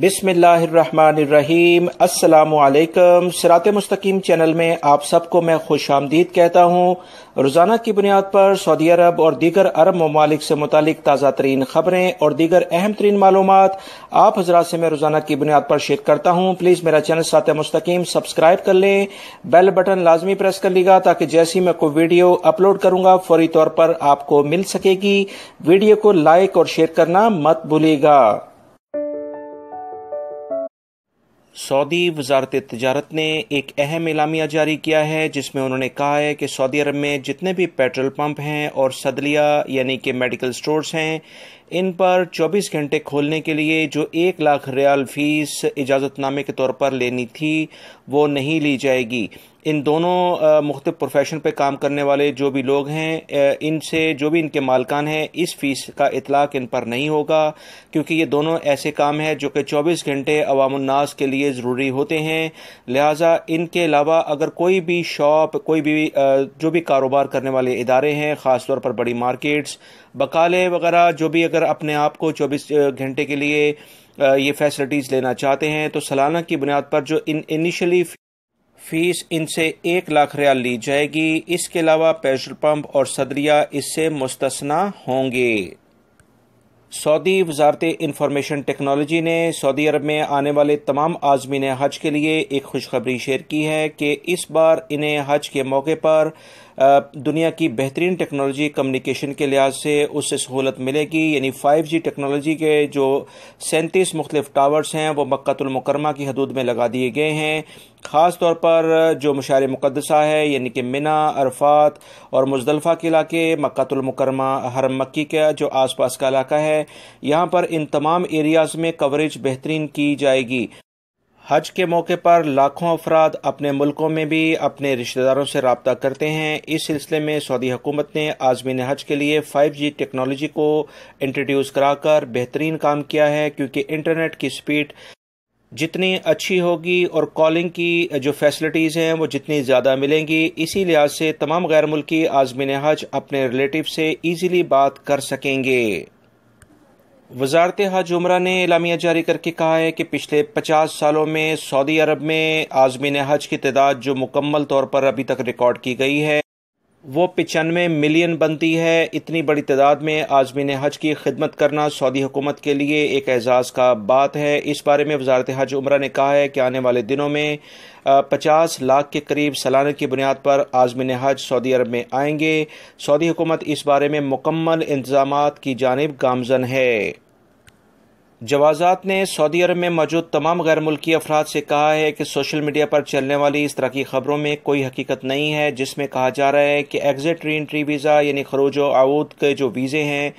بسم اللہ الرحمن الرحیم السلام علیکم سرات مستقیم چینل میں آپ سب کو میں خوش آمدید کہتا ہوں روزانہ کی بنیاد پر سعودی عرب اور دیگر عرب ممالک سے متعلق تازہ ترین خبریں اور دیگر اہم ترین معلومات آپ حضرات سے میں روزانہ کی بنیاد پر شیئر کرتا ہوں پلیز میرا چینل سات مستقیم سبسکرائب کر لیں بیل بٹن لازمی پریس کر لیگا گا تاکہ جیسی میں کوئی ویڈیو اپلوڈ کروں گا فوری طور پر آپ کو مل سکے گی ویڈیو کو لائک اور شیئر کرنا مت بھولے گا سعودی وزارت تجارت نے ایک اہم اعلامیہ جاری کیا ہے جس میں انہوں نے کہا ہے کہ سعودی عرب میں جتنے بھی پیٹرول پمپ ہیں اور صدلیہ یعنی کہ میڈیکل سٹورز ہیں ان پر چوبیس گھنٹے کھولنے کے لیے جو ایک لاکھ ریال فیس اجازت نامے کے طور پر لینی تھی وہ نہیں لی جائے گی ان دونوں مختلف پروفیشن پہ کام کرنے والے جو بھی لوگ ہیں ان سے جو بھی ان کے مالکان ہیں اس فیس کا اطلاق ان پر نہیں ہوگا کیونکہ یہ دونوں ایسے کام ہیں جو کہ چوبیس گھنٹے عوام الناس کے لیے ضروری ہوتے ہیں لہٰذا ان کے علاوہ اگر کوئی بھی شاپ کوئی بھی جو بھی کاروبار کرنے والے ادارے ہیں خاص طور پر بڑی مارکیٹس بکالے وغیرہ جو بھی اگر اپنے آپ کو چوبیس گھنٹے کے لیے یہ فیسلٹیز لینا چاہتے ہیں تو سالانہ کی بنیاد پر جو انیشلی فیس ان سے ایک لاکھ ریال لی جائے گی اس کے علاوہ پیٹرول پمپ اور صدریہ اس سے مستثنا ہوں گے سعودی وزارت انفارمیشن ٹیکنالوجی نے سعودی عرب میں آنے والے تمام آزمین حج کے لیے ایک خوشخبری شیئر کی ہے کہ اس بار انہیں حج کے موقع پر دنیا کی بہترین ٹیکنالوجی کمیونیکیشن کے لحاظ سے اس سے سہولت ملے گی یعنی فائیو جی ٹیکنالوجی کے جو سینتیس مختلف ٹاورز ہیں وہ مکہ المکرمہ کی حدود میں لگا دیے گئے ہیں خاص طور پر جو مشاعر مقدسہ ہے یعنی کہ منا عرفات اور مزدلفہ کے علاقے مکات المکرمہ حرم مکی کا جو آس پاس کا علاقہ ہے یہاں پر ان تمام ایریاز میں کوریج بہترین کی جائے گی حج کے موقع پر لاکھوں افراد اپنے ملکوں میں بھی اپنے رشتہ داروں سے رابطہ کرتے ہیں اس سلسلے میں سعودی حکومت نے عازمین حج کے لیے فائیو جی ٹیکنالوجی کو انٹروڈیوس کرا کر بہترین کام کیا ہے کیونکہ انٹرنیٹ کی سپیڈ جتنی اچھی ہوگی اور کالنگ کی جو فیسلٹیز ہیں وہ جتنی زیادہ ملیں گی اسی لحاظ سے تمام غیر ملکی آزمین حج اپنے ریلیٹو سے ایزیلی بات کر سکیں گے وزارت حج عمرہ نے اعلامیہ جاری کر کے کہا ہے کہ پچھلے پچاس سالوں میں سعودی عرب میں آزمین حج کی تعداد جو مکمل طور پر ابھی تک ریکارڈ کی گئی ہے وہ پچانوے ملین بنتی ہے اتنی بڑی تعداد میں آزمین حج کی خدمت کرنا سعودی حکومت کے لیے ایک اعزاز کا بات ہے اس بارے میں وزارت حج عمرہ نے کہا ہے کہ آنے والے دنوں میں پچاس لاکھ کے قریب سالانہ کی بنیاد پر آزمین حج سعودی عرب میں آئیں گے سعودی حکومت اس بارے میں مکمل انتظامات کی جانب گامزن ہے جوازات نے سعودی عرب میں موجود تمام غیر ملکی افراد سے کہا ہے کہ سوشل میڈیا پر چلنے والی اس طرح کی خبروں میں کوئی حقیقت نہیں ہے جس میں کہا جا رہا ہے کہ ایگزٹ ری انٹری ویزا یعنی خروج و عود کے جو ویزے ہیں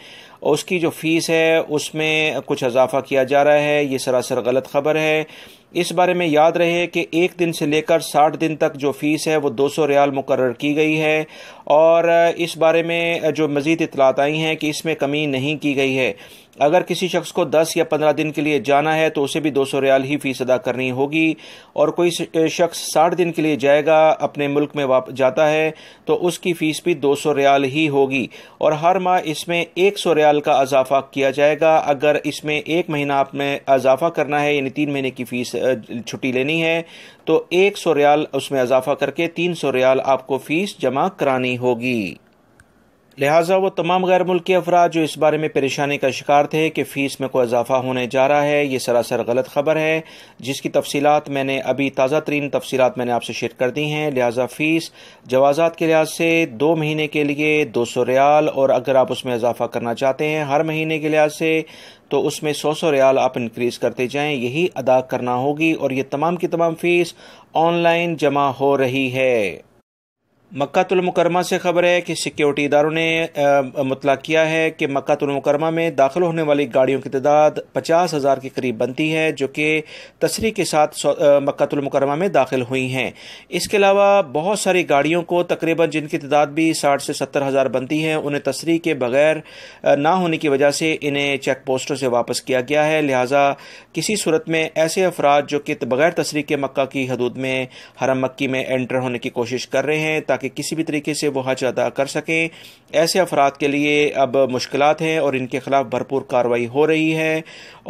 اس کی جو فیس ہے اس میں کچھ اضافہ کیا جا رہا ہے یہ سراسر غلط خبر ہے اس بارے میں یاد رہے کہ ایک دن سے لے کر ساٹھ دن تک جو فیس ہے وہ دو سو ریال مقرر کی گئی ہے اور اس بارے میں جو مزید اطلاعات آئی ہیں کہ اس میں کمی نہیں کی گئی ہے اگر کسی شخص کو دس یا پندرہ دن کے لیے جانا ہے تو اسے بھی دو سو ریال ہی فیس ادا کرنی ہوگی اور کوئی شخص ساٹھ دن کے لیے جائے گا اپنے ملک میں جاتا ہے تو اس کی فیس بھی دو سو ریال ہی ہوگی اور ہر ماہ اس میں ایک سو ریال کا اضافہ کیا جائے گا اگر اس میں ایک مہینہ آپ اضافہ کرنا ہے یعنی تین مہینے کی فیس چھٹی لینی ہے تو ایک سو ریال اس میں اضافہ کر کے تین سو ریال آپ کو فیس جمع کرانی ہوگی لہٰذا وہ تمام غیر ملکی افراد جو اس بارے میں پریشانی کا شکار تھے کہ فیس میں کوئی اضافہ ہونے جا رہا ہے یہ سراسر غلط خبر ہے جس کی تفصیلات میں نے ابھی تازہ ترین تفصیلات میں نے آپ سے شیئر کر دی ہیں لہٰذا فیس جوازات کے لحاظ سے دو مہینے کے لیے دو سو ریال اور اگر آپ اس میں اضافہ کرنا چاہتے ہیں ہر مہینے کے لحاظ سے تو اس میں سو سو ریال آپ انکریز کرتے جائیں یہی ادا کرنا ہوگی اور یہ تمام کی تمام فیس آن لائن جمع ہو رہی ہے مکہ المکرمہ سے خبر ہے کہ سیکیورٹی اداروں نے مطلع کیا ہے کہ مکہ المکرمہ میں داخل ہونے والی گاڑیوں کی تعداد پچاس ہزار کے قریب بنتی ہے جو کہ تصریح کے ساتھ مکہ المکرمہ میں داخل ہوئی ہیں اس کے علاوہ بہت ساری گاڑیوں کو تقریباً جن کی تعداد بھی ساٹھ سے ستر ہزار بنتی ہے انہیں تصریح کے بغیر نہ ہونے کی وجہ سے انہیں چیک پوسٹوں سے واپس کیا گیا ہے لہٰذا کسی صورت میں ایسے افراد جو کہ بغیر تصریح کے مکہ کی حدود میں حرم مکی میں انٹر ہونے کی کوشش کر رہے ہیں تاکہ تاکہ کسی بھی طریقے سے وہ حج ادا کر سکیں ایسے افراد کے لیے اب مشکلات ہیں اور ان کے خلاف بھرپور کاروائی ہو رہی ہے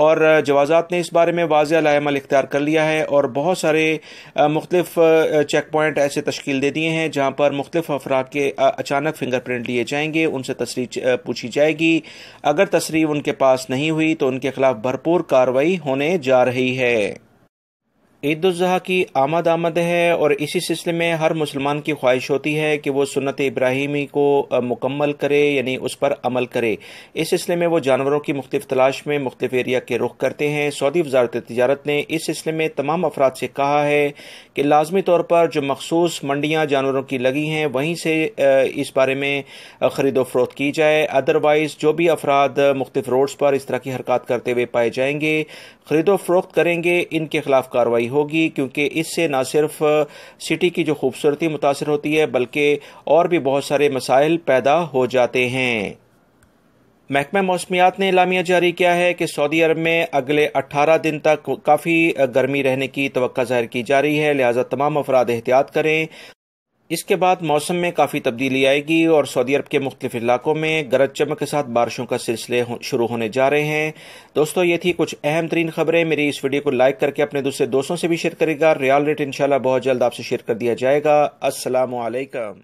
اور جوازات نے اس بارے میں واضح عمل اختیار کر لیا ہے اور بہت سارے مختلف چیک پوائنٹ ایسے تشکیل دے دیے ہیں جہاں پر مختلف افراد کے اچانک فنگر پرنٹ لیے جائیں گے ان سے تصریح پوچھی جائے گی اگر تصریح ان کے پاس نہیں ہوئی تو ان کے خلاف بھرپور کاروائی ہونے جا رہی ہے عید الاضحی کی آمد آمد ہے اور اسی سلسلے میں ہر مسلمان کی خواہش ہوتی ہے کہ وہ سنت ابراہیمی کو مکمل کرے یعنی اس پر عمل کرے اس سلسلے میں وہ جانوروں کی مختلف تلاش میں مختلف ایریا کے رخ کرتے ہیں سعودی وزارت تجارت نے اس سلسلے میں تمام افراد سے کہا ہے کہ لازمی طور پر جو مخصوص منڈیاں جانوروں کی لگی ہیں وہیں سے اس بارے میں خرید و فروخت کی جائے ادروائز جو بھی افراد مختلف روڈز پر اس طرح کی حرکات کرتے ہوئے پائے جائیں گے خرید و فروخت کریں گے ان کے خلاف کارروائی ہوگی کیونکہ اس سے نہ صرف سٹی کی جو خوبصورتی متاثر ہوتی ہے بلکہ اور بھی بہت سارے مسائل پیدا ہو جاتے ہیں محکمہ موسمیات نے اعلامیہ جاری کیا ہے کہ سعودی عرب میں اگلے اٹھارہ دن تک کافی گرمی رہنے کی توقع ظاہر کی جا رہی ہے لہذا تمام افراد احتیاط کریں اس کے بعد موسم میں کافی تبدیلی آئے گی اور سعودی عرب کے مختلف علاقوں میں گرج چمک کے ساتھ بارشوں کا سلسلے شروع ہونے جا رہے ہیں دوستو یہ تھی کچھ اہم ترین خبریں میری اس ویڈیو کو لائک کر کے اپنے دوسرے دوستوں سے بھی شیئر کرے گا ریال ریٹ انشاءاللہ بہت جلد آپ سے شیئر کر دیا جائے گا السلام علیکم